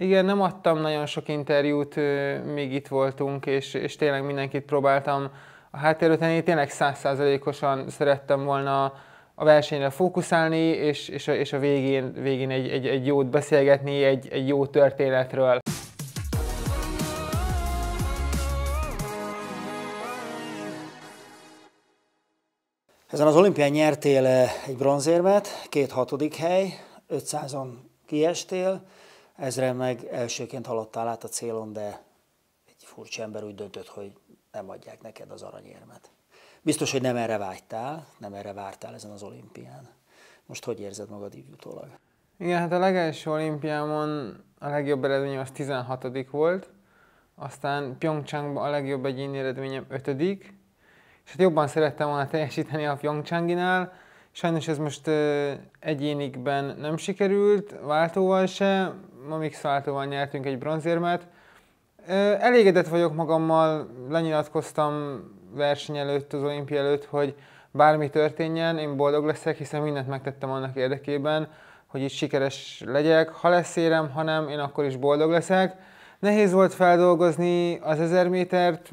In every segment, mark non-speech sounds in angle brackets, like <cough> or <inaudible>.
Igen, nem adtam nagyon sok interjút, még itt voltunk, és, és tényleg mindenkit próbáltam a háttérőt tenni. Tényleg százszázalékosan szerettem volna a versenyre fókuszálni, és, és, a, és a végén, végén egy, egy, egy jót beszélgetni, egy, egy jó történetről. Ezen az olimpián nyertél egy bronzérmet, két hatodik hely, 500-on kiestél, Ezre meg elsőként haladtál át a célon, de egy furcsa ember úgy döntött, hogy nem adják neked az aranyérmet. Biztos, hogy nem erre vágytál, nem erre vártál ezen az olimpián. Most hogy érzed magad így utólag? Igen, hát a legelső olimpiámon a legjobb eredményem az 16 volt, aztán Pyeongchangban a legjobb egyéni eredményem 5 és hát jobban szerettem volna teljesíteni a Pyeongchanginál, Sajnos ez most ö, egyénikben nem sikerült, váltóval se, ma még váltóval nyertünk egy bronzérmet. Ö, elégedett vagyok magammal, lenyilatkoztam verseny előtt, az olimpia előtt, hogy bármi történjen, én boldog leszek, hiszen mindent megtettem annak érdekében, hogy itt sikeres legyek. Ha lesz érem, ha nem, én akkor is boldog leszek. Nehéz volt feldolgozni az ezer métert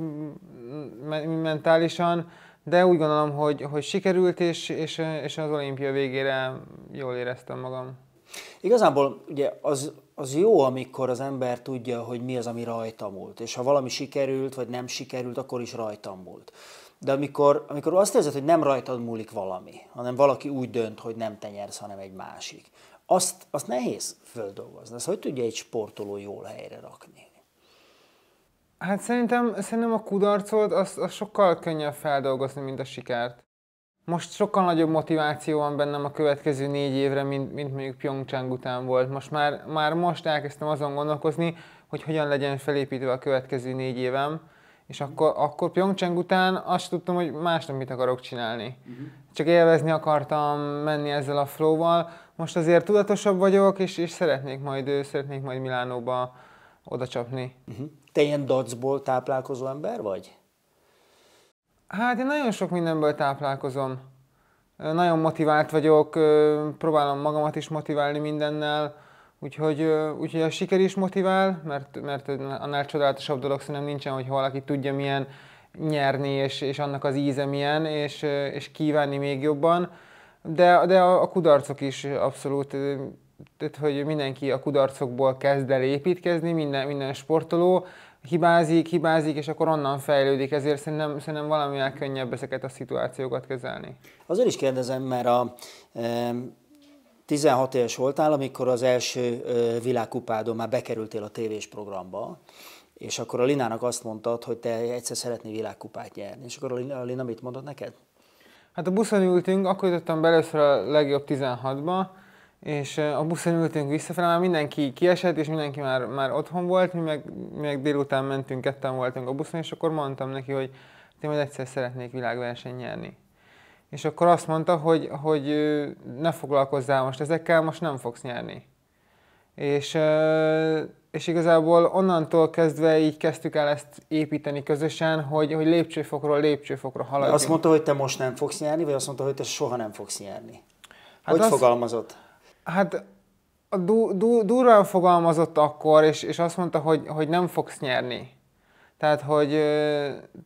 mentálisan, de úgy gondolom, hogy, hogy sikerült, és, és, és az olimpia végére jól éreztem magam. Igazából ugye az, az jó, amikor az ember tudja, hogy mi az, ami rajta múlt. És ha valami sikerült, vagy nem sikerült, akkor is rajtam múlt. De amikor, amikor azt érzed, hogy nem rajtad múlik valami, hanem valaki úgy dönt, hogy nem te nyersz, hanem egy másik, azt, azt nehéz földolgozni. Azt hogy tudja egy sportoló jól helyre rakni? Hát szerintem, szerintem a kudarcot az, az sokkal könnyebb feldolgozni, mint a sikert. Most sokkal nagyobb motiváció van bennem a következő négy évre, mint, mint mondjuk Pyeongchang után volt. Most már, már most elkezdtem azon gondolkozni, hogy hogyan legyen felépítve a következő négy évem, és akkor, akkor Pyeongchang után azt tudtam, hogy másnap mit akarok csinálni. Mhm. Csak élvezni akartam menni ezzel a flow-val. Most azért tudatosabb vagyok, és, és szeretnék majd, szeretnék majd Milánóba oda csapni. Uh-huh. Mhm. Te ilyen dacból táplálkozó ember vagy? Hát én nagyon sok mindenből táplálkozom. Nagyon motivált vagyok, próbálom magamat is motiválni mindennel, úgyhogy, úgyhogy a siker is motivál, mert, mert annál csodálatosabb dolog szerintem nincsen, hogy valaki tudja milyen nyerni, és, és annak az íze milyen, és, és kívánni még jobban. De, de a, a kudarcok is abszolút tehát, hogy mindenki a kudarcokból kezd el építkezni, minden, minden sportoló hibázik, hibázik, és akkor onnan fejlődik, ezért szerintem, szerintem valamilyen könnyebb ezeket a szituációkat kezelni. Azért is kérdezem, mert a e, 16 éves voltál, amikor az első e, világkupádon már bekerültél a tévés programba, és akkor a Linának azt mondtad, hogy te egyszer szeretnél világkupát nyerni, és akkor a Lina mit mondott neked? Hát a buszon ültünk, akkor jutottam be először a legjobb 16-ba, és a buszon ültünk visszafelé, már mindenki kiesett, és mindenki már, már otthon volt, mi meg, mi meg délután mentünk, ketten voltunk a buszon, és akkor mondtam neki, hogy én majd egyszer szeretnék világversenyt nyerni. És akkor azt mondta, hogy, hogy ne foglalkozzál most ezekkel, most nem fogsz nyerni. És, és igazából onnantól kezdve így kezdtük el ezt építeni közösen, hogy, hogy lépcsőfokról lépcsőfokra haladjunk. Azt mondta, hogy te most nem fogsz nyerni, vagy azt mondta, hogy te soha nem fogsz nyerni? Hát hogy az, fogalmazott? Hát du, du, durván fogalmazott akkor, és, és azt mondta, hogy, hogy nem fogsz nyerni. Tehát, hogy,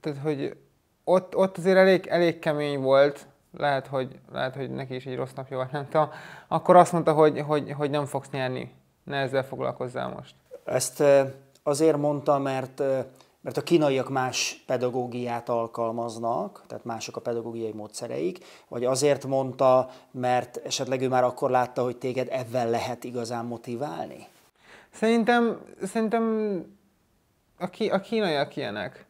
tehát, hogy ott, ott azért elég, elég kemény volt, lehet hogy, lehet, hogy neki is egy rossz napja volt, nem tudom. Akkor azt mondta, hogy, hogy, hogy nem fogsz nyerni. Ne ezzel foglalkozzál most. Ezt azért mondta, mert mert a kínaiak más pedagógiát alkalmaznak, tehát mások a pedagógiai módszereik, vagy azért mondta, mert esetleg ő már akkor látta, hogy téged ebben lehet igazán motiválni? Szerintem, szerintem a, ki, a kínaiak ilyenek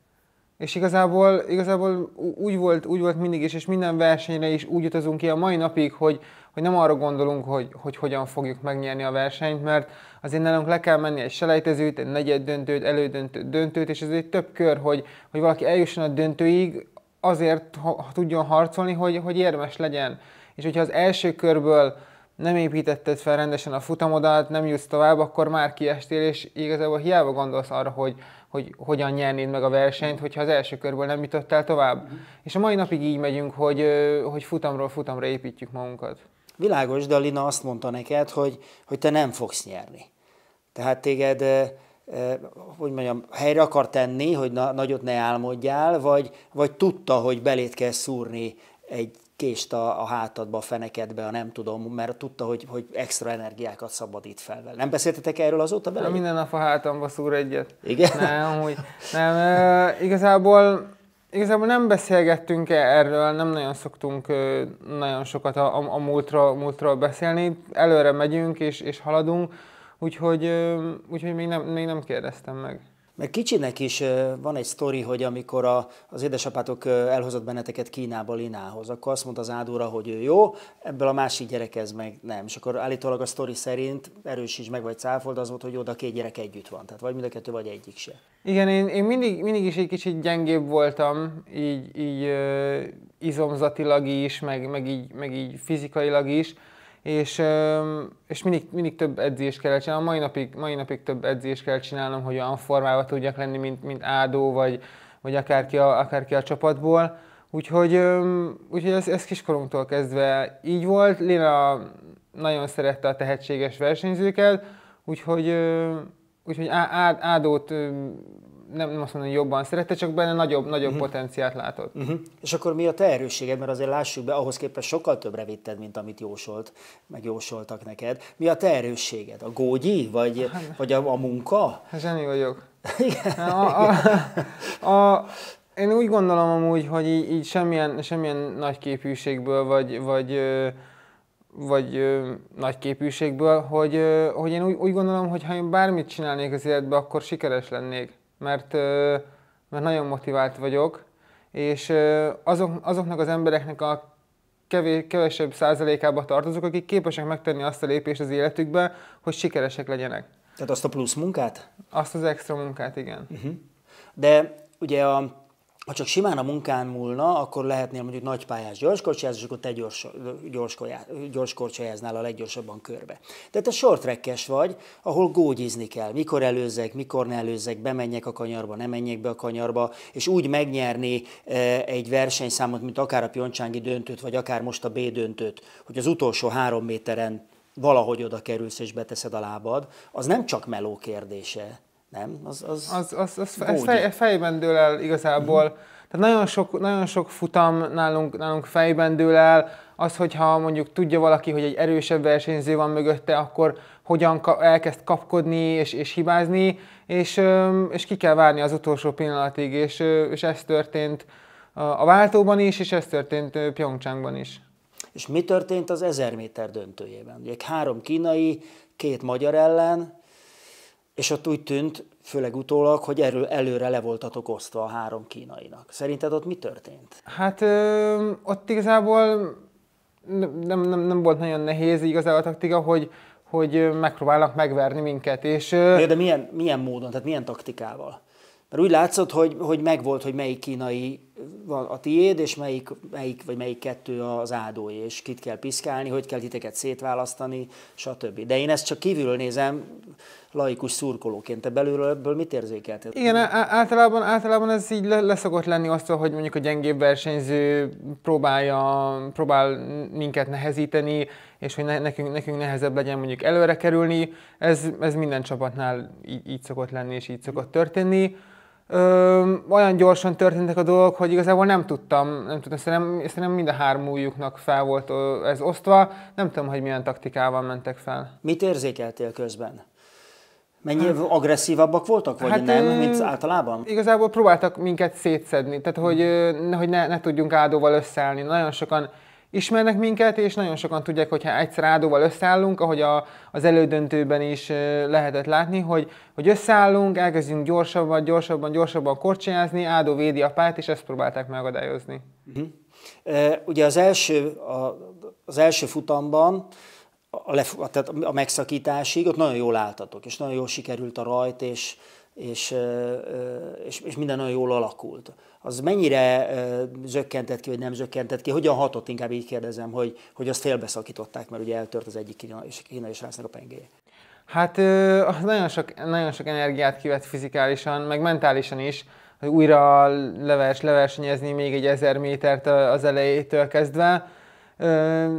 és igazából, igazából úgy, volt, úgy volt mindig is, és minden versenyre is úgy utazunk ki a mai napig, hogy, hogy nem arra gondolunk, hogy, hogy hogyan fogjuk megnyerni a versenyt, mert azért nálunk le kell menni egy selejtezőt, egy negyed döntőt, elődöntőt, döntőt, és ez egy több kör, hogy, hogy valaki eljusson a döntőig, azért ha, ha tudjon harcolni, hogy, hogy érmes legyen. És hogyha az első körből nem építetted fel rendesen a futamodat, nem jutsz tovább, akkor már kiestél, és igazából hiába gondolsz arra, hogy, hogy hogyan nyernéd meg a versenyt, hogyha az első körből nem jutottál tovább. Uh-huh. És a mai napig így megyünk, hogy, hogy futamról futamra építjük magunkat. Világos, de Lina azt mondta neked, hogy, hogy te nem fogsz nyerni. Tehát téged hogy mondjam, helyre akar tenni, hogy na, nagyot ne álmodjál, vagy, vagy tudta, hogy belét kell szúrni egy kést a, a hátadba, a fenekedbe, a nem tudom, mert tudta, hogy, hogy extra energiákat szabadít fel vele. Nem beszéltetek erről azóta vele? Minden nap a hátamba szúr egyet. Igen? Nem, hogy, nem e, igazából, igazából nem beszélgettünk erről, nem nagyon szoktunk nagyon sokat a, a, a múltról, múltról beszélni. Előre megyünk és, és haladunk, úgyhogy, úgyhogy még, nem, még nem kérdeztem meg. Meg kicsinek is van egy sztori, hogy amikor a, az édesapátok elhozott benneteket Kínába Linához, akkor azt mondta az Ádóra, hogy ő jó, ebből a másik gyerek ez meg nem. És akkor állítólag a sztori szerint erősíts meg, vagy cáfold, az volt, hogy oda két gyerek együtt van. Tehát vagy mind a kettő, vagy egyik se. Igen, én, én mindig, mindig is egy kicsit gyengébb voltam, így, így ö, izomzatilag is, meg, meg, így, meg így fizikailag is és, és mindig, mindig több edzés kell csinálnom, mai napig, mai napig több edzés kell csinálnom, hogy olyan formában tudjak lenni, mint, mint Ádó, vagy, vagy akárki, a, akárki a csapatból. Úgyhogy, úgyhogy ez, ez kiskorunktól kezdve így volt. Lina nagyon szerette a tehetséges versenyzőket, úgyhogy, úgyhogy Ádót nem, nem azt mondom, hogy jobban szerette, csak benne nagyobb, nagyobb uh-huh. potenciált látott. Uh-huh. És akkor mi a te erősséged, mert azért lássuk be, ahhoz képest sokkal többre vitted, mint amit jósolt, meg jósoltak neked. Mi a te erősséged? A gógyi, vagy, hát vagy a, a munka? Hát zseni vagyok. <laughs> Igen. A, a, a, én úgy gondolom amúgy, hogy így, így semmilyen, semmilyen nagy képűségből, vagy, vagy vagy ö, nagy képűségből, hogy, ö, hogy én úgy, úgy gondolom, hogy ha én bármit csinálnék az életbe, akkor sikeres lennék mert, mert nagyon motivált vagyok, és azok, azoknak az embereknek a kevés, kevesebb százalékába tartozok, akik képesek megtenni azt a lépést az életükbe, hogy sikeresek legyenek. Tehát azt a plusz munkát? Azt az extra munkát, igen. Uh-huh. De ugye a ha csak simán a munkán múlna, akkor lehetnél mondjuk nagypályás gyorskorcsajáz, és akkor te gyors, gyors, gyorskorcsolyáznál a leggyorsabban körbe. Tehát te short vagy, ahol gógyizni kell. Mikor előzek, mikor ne előzek, bemenjek a kanyarba, nem menjek be a kanyarba, és úgy megnyerni e, egy versenyszámot, mint akár a Pioncsangi döntőt, vagy akár most a B döntőt, hogy az utolsó három méteren valahogy oda kerülsz és beteszed a lábad, az nem csak meló kérdése, nem? Az, az, az, az, az ez fej, fejben dől el igazából. Uh-huh. Tehát nagyon sok, nagyon sok futam nálunk, nálunk fejben dől el, az, hogyha mondjuk tudja valaki, hogy egy erősebb versenyző van mögötte, akkor hogyan ka- elkezd kapkodni és, és hibázni, és, és ki kell várni az utolsó pillanatig, és, és ez történt a váltóban is, és ez történt Pyeongchangban is. És mi történt az 1000 méter döntőjében? Ugye három kínai, két magyar ellen, és ott úgy tűnt, főleg utólag, hogy erről előre le voltatok osztva a három kínainak. Szerinted ott mi történt? Hát ö, ott igazából nem, nem, nem volt nagyon nehéz igazából a taktika, hogy, hogy megpróbálnak megverni minket. És, de, de milyen, milyen módon, tehát milyen taktikával? Mert úgy látszott, hogy, hogy megvolt, hogy melyik kínai van a tiéd, és melyik, melyik, vagy melyik kettő az áldó, és kit kell piszkálni, hogy kell titeket szétválasztani, stb. De én ezt csak kívülről nézem, laikus szurkolóként. Te belülről ebből mit érzékelted? Igen, általában, általában ez így leszokott lenni azt, hogy mondjuk a gyengébb versenyző próbálja, próbál minket nehezíteni, és hogy ne, nekünk, nekünk nehezebb legyen mondjuk előre kerülni. Ez, ez minden csapatnál így, így szokott lenni, és így szokott történni. Ö, olyan gyorsan történtek a dolgok, hogy igazából nem tudtam, nem tudtam, szerintem, szerintem mind a hármújuknak fel volt ez osztva, nem tudom, hogy milyen taktikával mentek fel. Mit érzékeltél közben? Mennyi hát, agresszívabbak voltak, vagy hát, nem, mint általában? Igazából próbáltak minket szétszedni, tehát hogy, hogy ne, ne tudjunk áldóval összeállni. Nagyon sokan ismernek minket, és nagyon sokan tudják, hogyha egyszer Ádóval összeállunk, ahogy a, az elődöntőben is lehetett látni, hogy, hogy összeállunk, elkezdjünk gyorsabban, gyorsabban, gyorsabban korcsolyázni, Ádó védi a párt, és ezt próbálták megadályozni. Uh-huh. Mhm. ugye az első, a, az első futamban a, lef, a, tehát a megszakításig ott nagyon jól álltatok, és nagyon jól sikerült a rajt, és, és, és, és minden nagyon jól alakult az mennyire zökkentett ki, vagy nem zökkentett ki, hogyan hatott, inkább így kérdezem, hogy, hogy azt félbeszakították, mert ugye eltört az egyik kínai srácnak és a pengéje. Hát az nagyon sok, nagyon sok energiát kivett fizikálisan, meg mentálisan is, hogy újra levers, leversenyezni még egy ezer métert az elejétől kezdve.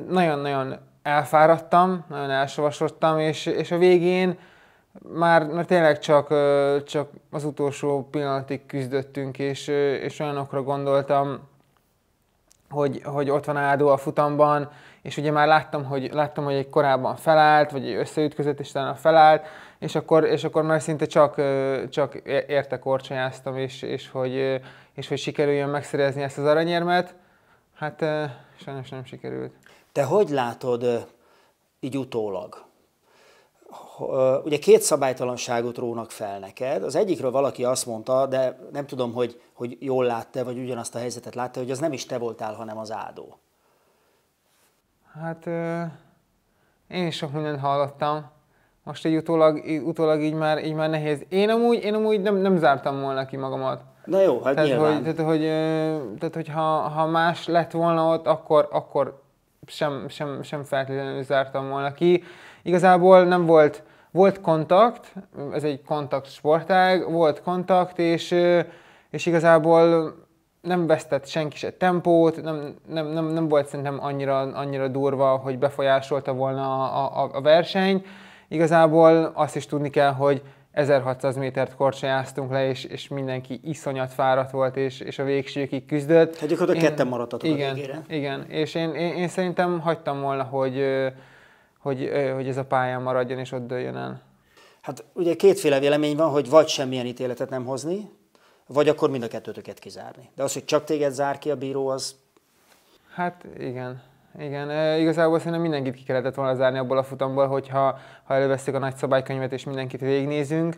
Nagyon-nagyon elfáradtam, nagyon elsavasodtam, és, és a végén már, már tényleg csak, csak az utolsó pillanatig küzdöttünk, és, és olyanokra gondoltam, hogy, hogy ott van Ádó a futamban, és ugye már láttam, hogy, láttam, hogy egy korábban felállt, vagy összeütközött, és a felállt, és akkor, és akkor már szinte csak, csak érte korcsolyáztam, és, és, hogy, és hogy sikerüljön megszerezni ezt az aranyérmet. Hát sajnos nem sikerült. Te hogy látod így utólag? ugye két szabálytalanságot rónak fel neked. Az egyikről valaki azt mondta, de nem tudom, hogy, hogy jól látta, vagy ugyanazt a helyzetet látta, hogy az nem is te voltál, hanem az áldó. Hát én is sok mindent hallottam. Most egy utólag, utólag így, már, így már nehéz. Én amúgy, én amúgy nem, nem zártam volna ki magamat. Na jó, hát tehát, nyilván. Hogy, tehát, hogy, tehát, hogy ha, ha más lett volna ott, akkor, akkor sem, sem, sem feltétlenül zártam volna ki. Igazából nem volt, volt kontakt, ez egy kontakt sportág, volt kontakt, és, és igazából nem vesztett senki se tempót, nem, nem, nem, nem volt szerintem annyira, annyira durva, hogy befolyásolta volna a, a, a verseny. Igazából azt is tudni kell, hogy 1600 métert korcsajáztunk le, és, és mindenki iszonyat fáradt volt, és, és a végsőkig küzdött. Hát gyakorlatilag én, ketten maradtatok igen, a végére. Igen, és én, én, én szerintem hagytam volna, hogy hogy, hogy ez a pályán maradjon és ott dőljön el? Hát ugye kétféle vélemény van, hogy vagy semmilyen ítéletet nem hozni, vagy akkor mind a kettőtöket kizárni. De az, hogy csak téged zár ki a bíró, az... Hát igen. Igen, e, igazából szerintem mindenkit ki kellett volna zárni abból a futamból, hogyha ha előveszük a nagy szabálykönyvet és mindenkit végignézünk.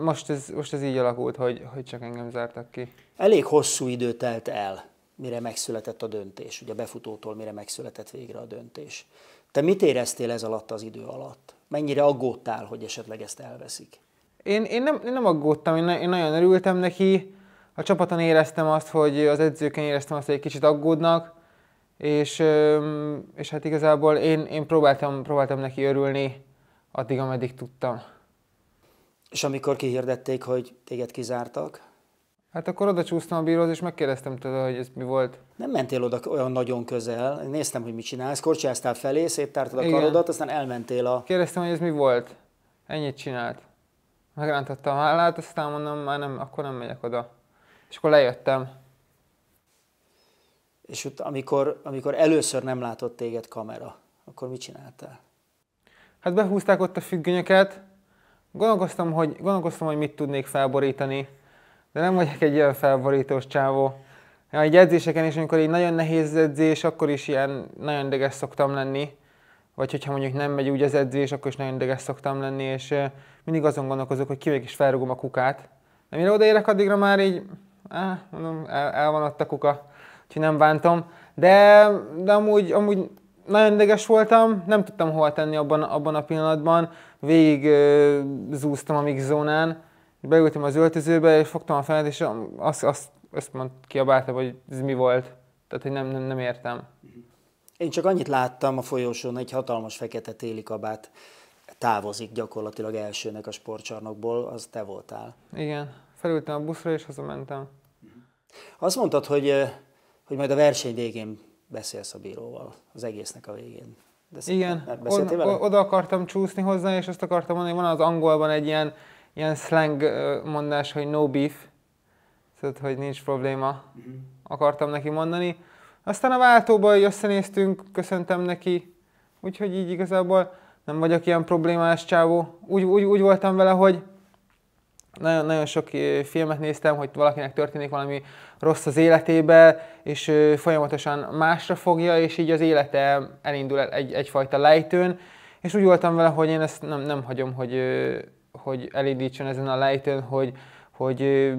Most ez, most ez így alakult, hogy, hogy csak engem zártak ki. Elég hosszú idő telt el mire megszületett a döntés, ugye a befutótól mire megszületett végre a döntés. Te mit éreztél ez alatt az idő alatt? Mennyire aggódtál, hogy esetleg ezt elveszik? Én, én, nem, én nem aggódtam, én, én nagyon örültem neki. A csapaton éreztem azt, hogy az edzőken éreztem azt, hogy egy kicsit aggódnak, és, és hát igazából én, én próbáltam, próbáltam neki örülni addig, ameddig tudtam. És amikor kihirdették, hogy téged kizártak, Hát akkor oda csúsztam a bíróhoz, és megkérdeztem tőle, hogy ez mi volt. Nem mentél oda olyan nagyon közel, néztem, hogy mit csinálsz, korcsáztál felé, széttártad a Igen. karodat, aztán elmentél a... Kérdeztem, hogy ez mi volt. Ennyit csinált. Megrántottam a vállát, aztán mondom, már nem, akkor nem megyek oda. És akkor lejöttem. És ott, amikor, amikor először nem látott téged kamera, akkor mit csináltál? Hát behúzták ott a függönyöket, gondolkoztam, hogy, gondolkoztam, hogy mit tudnék felborítani, de nem vagyok egy olyan felborítós csávó. Egy edzéseken is, amikor egy nagyon nehéz edzés, akkor is ilyen nagyon ideges szoktam lenni. Vagy hogyha mondjuk nem megy úgy az edzés, akkor is nagyon ideges szoktam lenni, és mindig azon gondolkozok, hogy kivegyek is felrúgom a kukát. De mire odaérek, addigra már így, áh, mondom, el, el van ott a kuka, úgyhogy nem bántom. De, de amúgy, amúgy nagyon ideges voltam, nem tudtam hova tenni abban, abban a pillanatban, végig zúztam a mix zónán, beültem az öltözőbe, és fogtam a fenet, és azt, azt, azt mond, kiabáltam, hogy ez mi volt. Tehát, hogy nem, nem, nem értem. Én csak annyit láttam a folyosón, egy hatalmas fekete téli kabát távozik gyakorlatilag elsőnek a sportcsarnokból, az te voltál. Igen, felültem a buszra és hazamentem. Mhm. Azt mondtad, hogy, hogy majd a verseny végén beszélsz a bíróval, az egésznek a végén. De Igen, oda, oda akartam csúszni hozzá, és azt akartam mondani, hogy van az angolban egy ilyen ilyen slang mondás, hogy no beef, tehát hogy nincs probléma, mhm. akartam neki mondani. Aztán a váltóban így összenéztünk, köszöntem neki, úgyhogy így igazából nem vagyok ilyen problémás csávó. Úgy, úgy, úgy voltam vele, hogy nagyon, nagyon sok filmet néztem, hogy valakinek történik valami rossz az életébe, és folyamatosan másra fogja, és így az élete elindul egy, egyfajta lejtőn, és úgy voltam vele, hogy én ezt nem, nem hagyom, hogy hogy elindítson ezen a lejtőn, hogy, hogy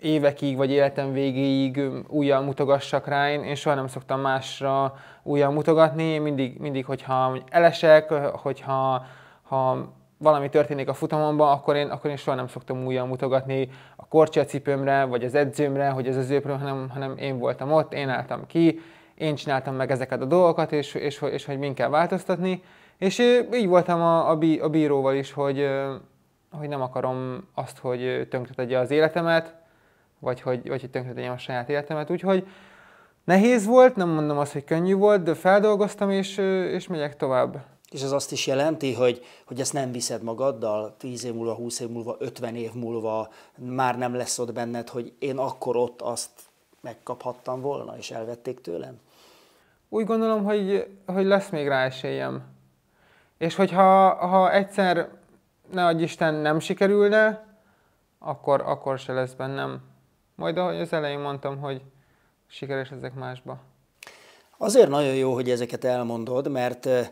évekig vagy életem végéig újjal mutogassak rá, én, soha nem szoktam másra újjal mutogatni, mindig, mindig hogyha elesek, hogyha ha valami történik a futamomban, akkor én, akkor én soha nem szoktam újjal mutogatni a korcsiacipőmre, vagy az edzőmre, hogy ez az ő hanem, hanem én voltam ott, én álltam ki, én csináltam meg ezeket a dolgokat, és, és, és, és hogy mind kell változtatni. És így voltam a, a, bí, a bíróval is, hogy hogy nem akarom azt, hogy tönkretegye az életemet, vagy hogy, vagy hogy tönkretegyem a saját életemet. Úgyhogy nehéz volt, nem mondom azt, hogy könnyű volt, de feldolgoztam, és, és megyek tovább. És ez azt is jelenti, hogy, hogy ezt nem viszed magaddal, 10 év múlva, 20 év múlva, 50 év múlva már nem lesz ott benned, hogy én akkor ott azt megkaphattam volna, és elvették tőlem? Úgy gondolom, hogy, hogy lesz még rá esélyem. És hogyha ha egyszer ne adj Isten nem sikerülne, akkor, akkor se lesz bennem. Majd ahogy az elején mondtam, hogy sikeres ezek másba. Azért nagyon jó, hogy ezeket elmondod, mert eh,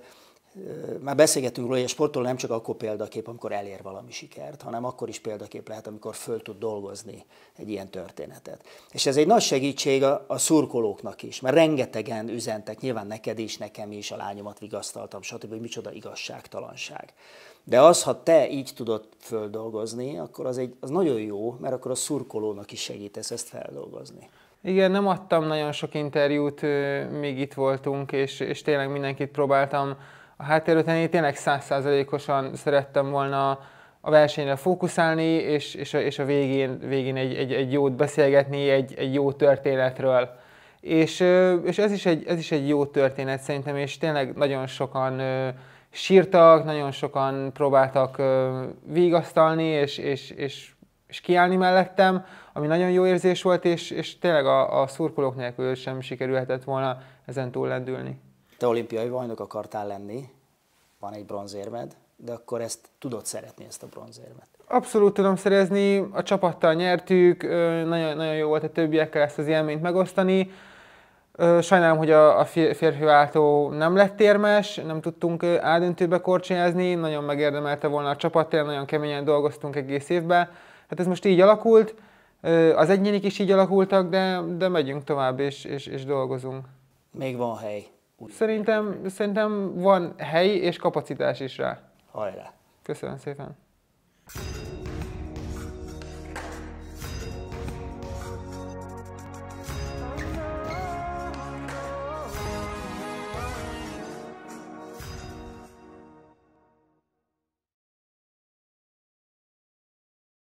már beszélgetünk róla, hogy a sportoló nem csak akkor példakép, amikor elér valami sikert, hanem akkor is példakép lehet, amikor föl tud dolgozni egy ilyen történetet. És ez egy nagy segítség a, a szurkolóknak is, mert rengetegen üzentek, nyilván neked is, nekem is, a lányomat vigasztaltam, stb., hogy micsoda igazságtalanság. De az, ha te így tudod földolgozni, akkor az, egy, az nagyon jó, mert akkor a szurkolónak is segítesz ezt feldolgozni. Igen, nem adtam nagyon sok interjút, még itt voltunk, és, és tényleg mindenkit próbáltam a háttérbe én Tényleg százszázalékosan szerettem volna a versenyre fókuszálni, és, és, a, és a végén, végén egy, egy, egy jót beszélgetni, egy, egy jó történetről. És, és ez, is egy, ez is egy jó történet szerintem, és tényleg nagyon sokan sírtak, nagyon sokan próbáltak vigasztalni, és, és, és, és kiállni mellettem, ami nagyon jó érzés volt, és, és tényleg a, a szurkolók nélkül sem sikerülhetett volna ezen túl lendülni te olimpiai bajnok akartál lenni, van egy bronzérmed, de akkor ezt tudod szeretni, ezt a bronzérmet. Abszolút tudom szerezni, a csapattal nyertük, nagyon, nagyon jó volt a többiekkel ezt az élményt megosztani. Sajnálom, hogy a, a férfiváltó nem lett érmes, nem tudtunk áldöntőbe korcsolyázni, nagyon megérdemelte volna a csapat, nagyon keményen dolgoztunk egész évben. Hát ez most így alakult, az egyénik is így alakultak, de, de megyünk tovább és, és, és dolgozunk. Még van hely. Szerintem, szerintem van hely és kapacitás is rá. Hajrá! Köszönöm szépen!